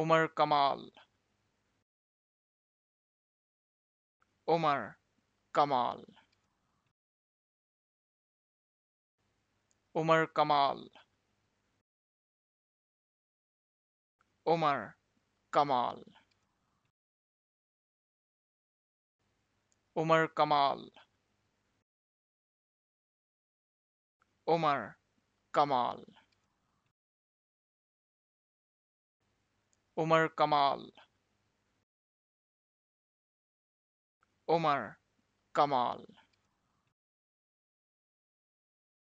Omar Kamal. Omar Kamal. Omar Kamal. Omar Kamal. Omar Kamal. Omar Kamal. Omar Kamal Omar Kamal